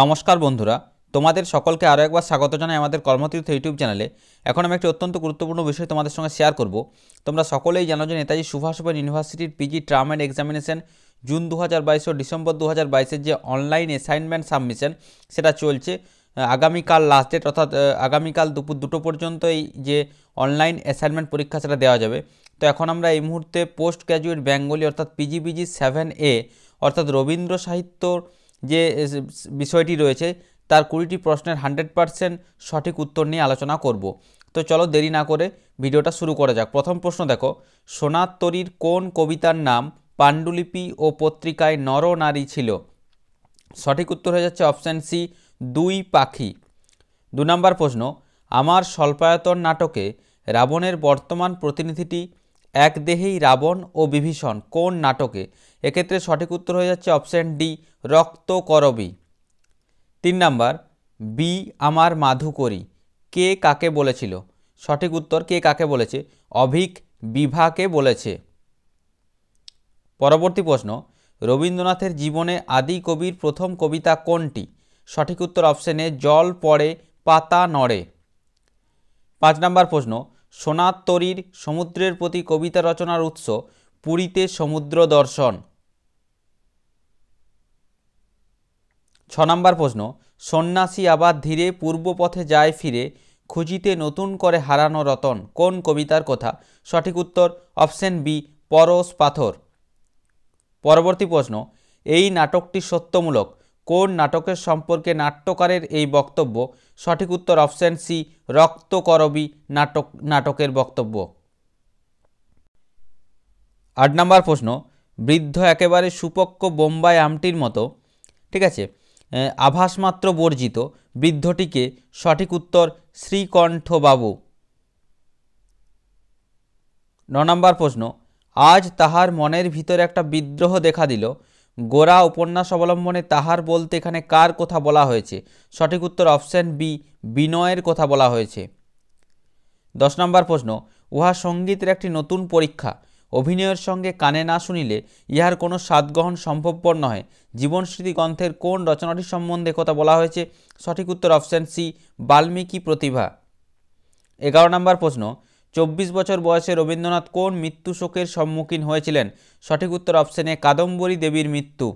নমস্কার বন্ধুরা তোমাদের সকলকে আরও একবার স্বাগত জানাই আমাদের কর্মতীর্থ ইউটিউব চ্যানেলে এখন আমি একটি অত্যন্ত গুরুত্বপূর্ণ বিষয় তোমাদের সঙ্গে শেয়ার করব তোমরা সকলেই জানো যে নেতাজি সুভাষ ওপেন ইউনিভার্সিটির পিজি ট্রাম অ্যান্ড এক্সামিনেশন জুন দু হাজার বাইশ ও ডিসেম্বর দু হাজার বাইশের যে অনলাইন অ্যাসাইনমেন্ট সাবমিশন সেটা চলছে আগামীকাল লাস্ট ডেট অর্থাৎ আগামীকাল দুপুর দুটো পর্যন্ত এই যে অনলাইন অ্যাসাইনমেন্ট পরীক্ষা সেটা দেওয়া যাবে তো এখন আমরা এই মুহূর্তে পোস্ট গ্র্যাজুয়েট বেঙ্গলি অর্থাৎ পিজি সেভেন এ অর্থাৎ রবীন্দ্র সাহিত্যর যে বিষয়টি রয়েছে তার কুড়িটি প্রশ্নের হান্ড্রেড পারসেন্ট সঠিক উত্তর নিয়ে আলোচনা করব তো চলো দেরি না করে ভিডিওটা শুরু করা যাক প্রথম প্রশ্ন দেখো সোনাত্তরীর কোন কবিতার নাম পাণ্ডুলিপি ও পত্রিকায় নর নারী ছিল সঠিক উত্তর হয়ে যাচ্ছে অপশান সি দুই পাখি দু নম্বর প্রশ্ন আমার স্বল্পায়তন নাটকে রাবণের বর্তমান প্রতিনিধিটি এক দেহেই রাবণ ও বিভীষণ কোন নাটকে এক্ষেত্রে সঠিক উত্তর হয়ে যাচ্ছে অপশান ডি রক্ত করবি তিন নাম্বার বি আমার মাধু করি কে কাকে বলেছিল সঠিক উত্তর কে কাকে বলেছে অভিক বিভাকে বলেছে পরবর্তী প্রশ্ন রবীন্দ্রনাথের জীবনে আদি কবির প্রথম কবিতা কোনটি সঠিক উত্তর অপশানে জল পড়ে পাতা নড়ে পাঁচ নম্বর প্রশ্ন সোনার তরীর সমুদ্রের প্রতি কবিতা রচনার উৎস পুরীতে সমুদ্র দর্শন ছ নম্বর প্রশ্ন সন্ন্যাসী আবার ধীরে পূর্ব পথে যায় ফিরে খুঁজিতে নতুন করে হারানো রতন কোন কবিতার কথা সঠিক উত্তর অপশন বি পরশ পাথর পরবর্তী প্রশ্ন এই নাটকটি সত্যমূলক কোন নাটকের সম্পর্কে নাট্যকারের এই বক্তব্য সঠিক উত্তর অপশান সি রক্তকরবী নাটক নাটকের বক্তব্য আট নম্বর প্রশ্ন বৃদ্ধ একেবারে সুপক্ক বোম্বাই আমটির মতো ঠিক আছে আভাসমাত্র বর্জিত বৃদ্ধটিকে সঠিক উত্তর শ্রীকণ্ঠবাবু ন নম্বর প্রশ্ন আজ তাহার মনের ভিতরে একটা বিদ্রোহ দেখা দিল গোরা উপন্যাস অবলম্বনে তাহার বলতে এখানে কার কথা বলা হয়েছে সঠিক উত্তর অপশান বি বিনয়ের কথা বলা হয়েছে দশ নম্বর প্রশ্ন উহা সঙ্গীতের একটি নতুন পরীক্ষা অভিনয়ের সঙ্গে কানে না শুনিলে ইহার কোনো স্বাদগ্রহণ সম্ভবপর নহে জীবনস্মৃতি গ্রন্থের কোন রচনাটি সম্বন্ধে কথা বলা হয়েছে সঠিক উত্তর অপশান সি বাল্মীকি প্রতিভা এগারো নম্বর প্রশ্ন চব্বিশ বছর বয়সে রবীন্দ্রনাথ কোন মৃত্যুশোকের সম্মুখীন হয়েছিলেন সঠিক উত্তর অপশানে কাদম্বরী দেবীর মৃত্যু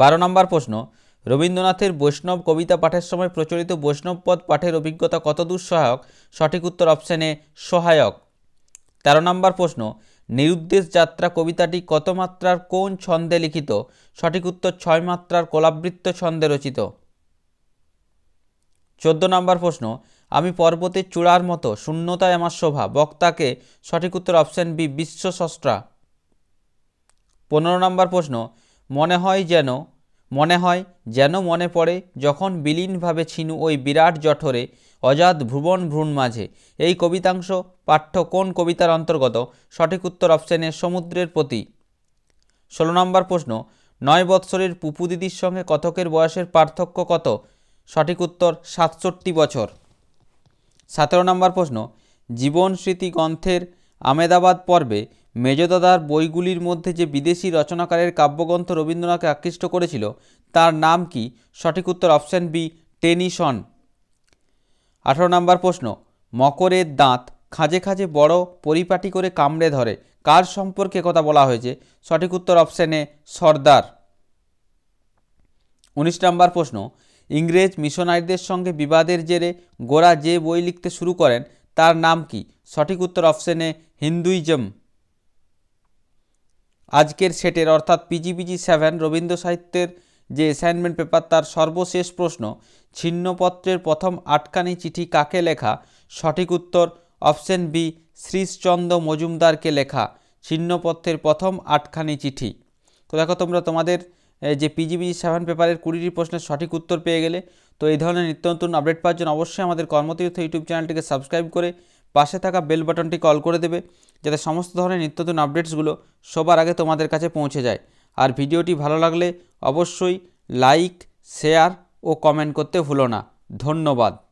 বারো নম্বর প্রশ্ন রবীন্দ্রনাথের বৈষ্ণব কবিতা পাঠের সময় প্রচলিত বৈষ্ণব পদ পাঠের অভিজ্ঞতা কত সহায়ক সঠিক উত্তর অপশানে সহায়ক তেরো নম্বর প্রশ্ন নিরুদ্দেশ যাত্রা কবিতাটি কত মাত্রার কোন ছন্দে লিখিত সঠিক উত্তর ছয় মাত্রার কোলাবৃত্ত ছন্দে রচিত চোদ্দ নম্বর প্রশ্ন আমি পর্বতের চূড়ার মতো শূন্যতায় আমার শোভা বক্তাকে সঠিক উত্তর অপশান বি বিশ্ব সস্ত্রা পনেরো নম্বর প্রশ্ন মনে হয় যেন মনে হয় যেন মনে পড়ে যখন বিলীনভাবে ছিনু ওই বিরাট জঠরে অজাত ভুবন ভ্রূণ মাঝে এই কবিতাংশ পাঠ্য কোন কবিতার অন্তর্গত সঠিক উত্তর অপশানে সমুদ্রের প্রতি ষোলো নম্বর প্রশ্ন নয় বৎসরের পুপু দিদির সঙ্গে কতকের বয়সের পার্থক্য কত সঠিক উত্তর সাতষট্টি বছর সতেরো নম্বর প্রশ্ন জীবন স্মৃতি গ্রন্থের আমেদাবাদ পর্বে মেজদাদার বইগুলির মধ্যে যে বিদেশি রচনাকারের কাব্যগ্রন্থ রবীন্দ্রনাথকে আকৃষ্ট করেছিল তার নাম কি সঠিক উত্তর অপশান বি টেনিসন আঠারো নম্বর প্রশ্ন মকরের দাঁত খাঁজে খাঁজে বড় পরিপাটি করে কামড়ে ধরে কার সম্পর্কে কথা বলা হয়েছে সঠিক উত্তর অপশানে সর্দার উনিশ নম্বর প্রশ্ন ইংরেজ মিশনারিদের সঙ্গে বিবাদের জেরে গোরা যে বই লিখতে শুরু করেন তার নাম কি সঠিক উত্তর অপশনে হিন্দুইজম আজকের সেটের অর্থাৎ পিজি সেভেন রবীন্দ্র সাহিত্যের যে অ্যাসাইনমেন্ট পেপার তার সর্বশেষ প্রশ্ন ছিন্নপত্রের প্রথম আটকানি চিঠি কাকে লেখা সঠিক উত্তর অপশন বি শ্রীশচন্দ্র মজুমদারকে লেখা ছিন্নপত্রের প্রথম আটখানি চিঠি তো দেখো তোমরা তোমাদের যে পিজিবিজি সেভেন পেপারের কুড়িটি প্রশ্নের সঠিক উত্তর পেয়ে গেলে তো এই ধরনের নিত্য নতুন আপডেট পাওয়ার জন্য অবশ্যই আমাদের কর্মতীর্থ ইউটিউব চ্যানেলটিকে সাবস্ক্রাইব করে পাশে থাকা বেল বাটনটি কল করে দেবে যাতে সমস্ত ধরনের নিত্য নতুন আপডেটসগুলো সবার আগে তোমাদের কাছে পৌঁছে যায় আর ভিডিওটি ভালো লাগলে অবশ্যই লাইক শেয়ার ও কমেন্ট করতে ভুলো না ধন্যবাদ